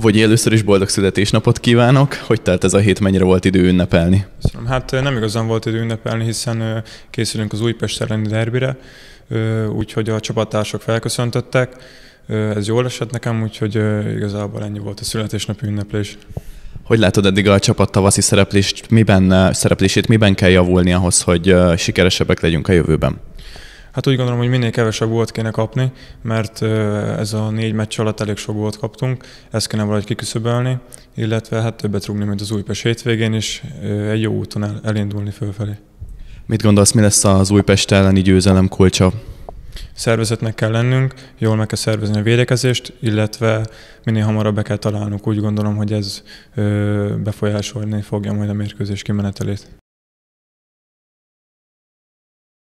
Vagy először is boldog születésnapot kívánok. Hogy telt ez a hét, mennyire volt idő ünnepelni? Hát nem igazán volt idő ünnepelni, hiszen készülünk az Újpest elleni derbire, úgyhogy a csapattársak felköszöntöttek. Ez jól esett nekem, úgyhogy igazából ennyi volt a születésnapi ünneplés. Hogy látod eddig a csapat tavaszi szereplést, miben, szereplését, miben kell javulni ahhoz, hogy sikeresebbek legyünk a jövőben? Hát úgy gondolom, hogy minél kevesebb volt, kéne kapni, mert ez a négy meccs alatt elég sok volt kaptunk, ezt kéne valahogy kiküszöbölni, illetve hát többet rúgni, mint az Újpest hétvégén, és egy jó úton elindulni fölfelé. Mit gondolsz, mi lesz az Újpest elleni győzelem kulcsa? Szervezetnek kell lennünk, jól meg kell szervezni a védekezést, illetve minél hamarabb be kell találnunk. Úgy gondolom, hogy ez befolyásolni fogja majd a mérkőzés kimenetelét.